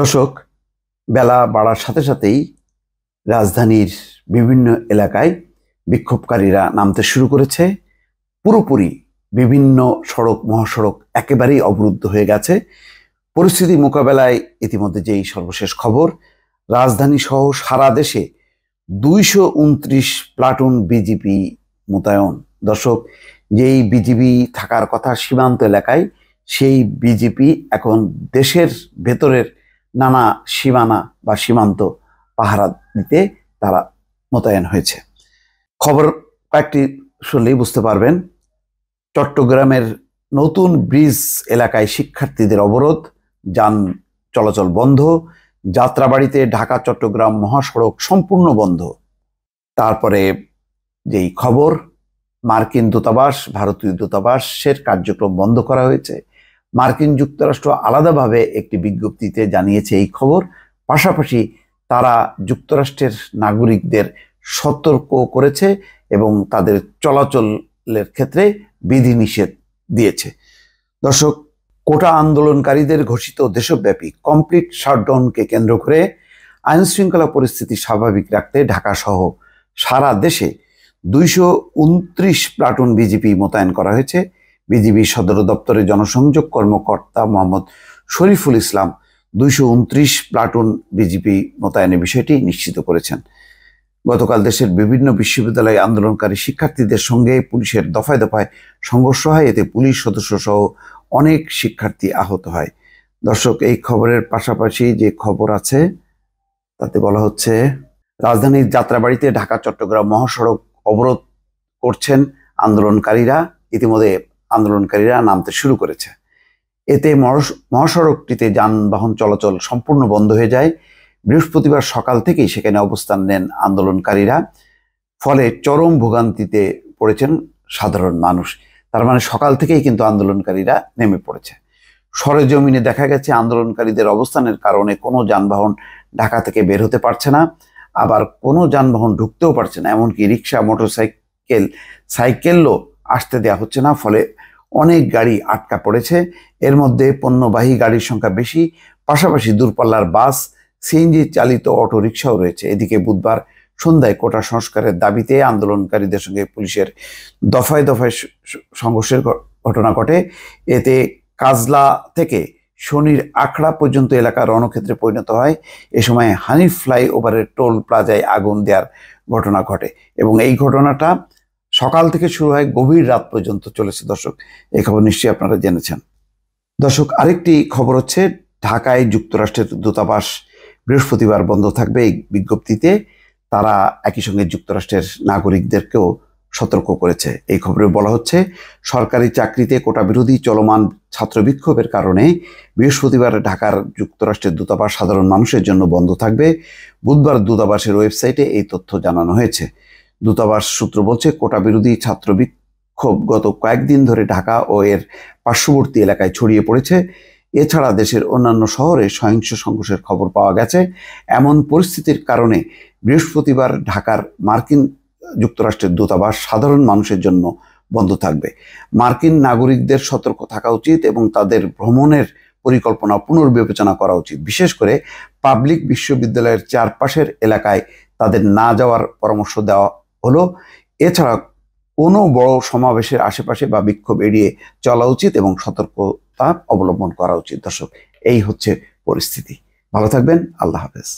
দর্শক বেলা বাড়ার সাথে সাথেই রাজধানীর বিভিন্ন এলাকায় বিক্ষোভকারীরা নামতে শুরু করেছে পুরোপুরি বিভিন্ন সড়ক মহাসড়ক একেবারেই অবরুদ্ধ হয়ে গেছে পরিস্থিতি মোকাবেলায় ইতিমধ্যে যেই সর্বশেষ খবর রাজধানী সহ সারা দেশে দুইশো উনত্রিশ প্লাটুন বিজিপি মোতায়েন দর্শক যেই বিজিপি থাকার কথা সীমান্ত এলাকায় সেই বিজেপি এখন দেশের ভেতরের নানা সীমানা বা সীমান্ত পাহারা দিতে তারা মোতায়েন হয়েছে খবর কয়েকটি শুনলেই বুঝতে পারবেন চট্টগ্রামের নতুন ব্রিজ এলাকায় শিক্ষার্থীদের অবরোধ যান চলাচল বন্ধ যাত্রাবাড়িতে ঢাকা চট্টগ্রাম মহাসড়ক সম্পূর্ণ বন্ধ তারপরে যেই খবর মার্কিন দূতাবাস ভারতীয় দূতাবাসের কার্যক্রম বন্ধ করা হয়েছে মার্কিন যুক্তরাষ্ট্র আলাদাভাবে একটি বিজ্ঞপ্তিতে জানিয়েছে এই খবর পাশাপাশি তারা যুক্তরাষ্ট্রের নাগরিকদের সতর্ক করেছে এবং তাদের চলাচলের ক্ষেত্রে বিধিনিষেধ দিয়েছে দর্শক কোটা আন্দোলনকারীদের ঘোষিত দেশব্যাপী কমপ্লিট শাটডাউনকে কেন্দ্র করে আইন শৃঙ্খলা পরিস্থিতি স্বাভাবিক রাখতে ঢাকাসহ সারা দেশে দুইশো উনত্রিশ প্লাটুন বিজেপি মোতায়েন করা হয়েছে বিজিবি সদর দপ্তরের জনসংযোগ কর্মকর্তা মোহাম্মদ শরীফুল ইসলাম দুইশো উনত্রিশ প্লাটুন বিজিবি মোতায়েনের বিষয়টি নিশ্চিত করেছেন গতকাল দেশের বিভিন্ন বিশ্ববিদ্যালয়ে আন্দোলনকারী শিক্ষার্থীদের সঙ্গে পুলিশের দফায় দফায় সংঘর্ষ হয় এতে পুলিশ সদস্য সহ অনেক শিক্ষার্থী আহত হয় দর্শক এই খবরের পাশাপাশি যে খবর আছে তাতে বলা হচ্ছে রাজধানীর যাত্রাবাড়িতে ঢাকা চট্টগ্রাম মহাসড়ক অবরোধ করছেন আন্দোলনকারীরা ইতিমধ্যে আন্দোলনকারীরা নামতে শুরু করেছে এতে মহাসড়কটিতে যানবাহন চলাচল সম্পূর্ণ বন্ধ হয়ে যায় বৃহস্পতিবার সকাল থেকেই সেখানে অবস্থান নেন আন্দোলনকারীরা ফলে চরম ভোগান্তিতে পড়েছেন সাধারণ মানুষ তার মানে সকাল থেকেই কিন্তু আন্দোলনকারীরা নেমে পড়েছে সরেজমিনে দেখা গেছে আন্দোলনকারীদের অবস্থানের কারণে কোনো যানবাহন ঢাকা থেকে বের হতে পারছে না আবার কোনো যানবাহন ঢুকতেও পারছে না এমনকি রিক্সা মোটরসাইকেল সাইকেলও আসতে দেওয়া হচ্ছে না ফলে অনেক গাড়ি আটকা পড়েছে এর মধ্যে পণ্যবাহী গাড়ির সংখ্যা বেশি পাশাপাশি দূরপাল্লার বাস সিএনজি চালিত অটো রিক্সাও রয়েছে এদিকে বুধবার সন্ধ্যায় কোটা সংস্কারের দাবিতে আন্দোলনকারীদের সঙ্গে পুলিশের দফায় দফায় সংঘর্ষের ঘটনা ঘটে এতে কাজলা থেকে শনির আখড়া পর্যন্ত এলাকা রণক্ষেত্রে পরিণত হয় এ সময় হানিফ ফ্লাইওভারের টোল প্লাজায় আগুন দেওয়ার ঘটনা ঘটে এবং এই ঘটনাটা সকাল থেকে শুরু হয় গভীর রাত পর্যন্ত চলেছে দর্শক এই খবর নিশ্চয়ই আপনারা জেনেছেন দর্শক আরেকটি খবর হচ্ছে ঢাকায় যুক্তরাষ্ট্রের দূতাবাস বৃহস্পতিবার বন্ধ থাকবে এই বিজ্ঞপ্তিতে তারা একই সঙ্গে যুক্তরাষ্ট্রের নাগরিকদেরকেও সতর্ক করেছে এই খবরে বলা হচ্ছে সরকারি চাকরিতে কোটা বিরোধী চলমান ছাত্র বিক্ষোভের কারণে বৃহস্পতিবার ঢাকার যুক্তরাষ্ট্রের দূতাবাস সাধারণ মানুষের জন্য বন্ধ থাকবে বুধবার দূতাবাসের ওয়েবসাইটে এই তথ্য জানানো হয়েছে দূতাবাস সূত্র বলছে কোটা বিরোধী ছাত্র বিক্ষোভ গত কয়েকদিন ধরে ঢাকা ও এর পার্শ্ববর্তী এলাকায় ছড়িয়ে পড়েছে এছাড়া দেশের অন্যান্য শহরে সহিংস সংঘর্ষের খবর পাওয়া গেছে এমন পরিস্থিতির কারণে বৃহস্পতিবার ঢাকার মার্কিন যুক্তরাষ্ট্রের দূতাবাস সাধারণ মানুষের জন্য বন্ধ থাকবে মার্কিন নাগরিকদের সতর্ক থাকা উচিত এবং তাদের ভ্রমণের পরিকল্পনা পুনর্বিবেচনা করা উচিত বিশেষ করে পাবলিক বিশ্ববিদ্যালয়ের চারপাশের এলাকায় তাদের না যাওয়ার পরামর্শ দেওয়া হলো এছাড়া কোনো বড় সমাবেশের আশেপাশে বা বিক্ষোভ এড়িয়ে চলা উচিত এবং সতর্কতা অবলম্বন করা উচিত দর্শক এই হচ্ছে পরিস্থিতি ভালো থাকবেন আল্লাহ হাফেজ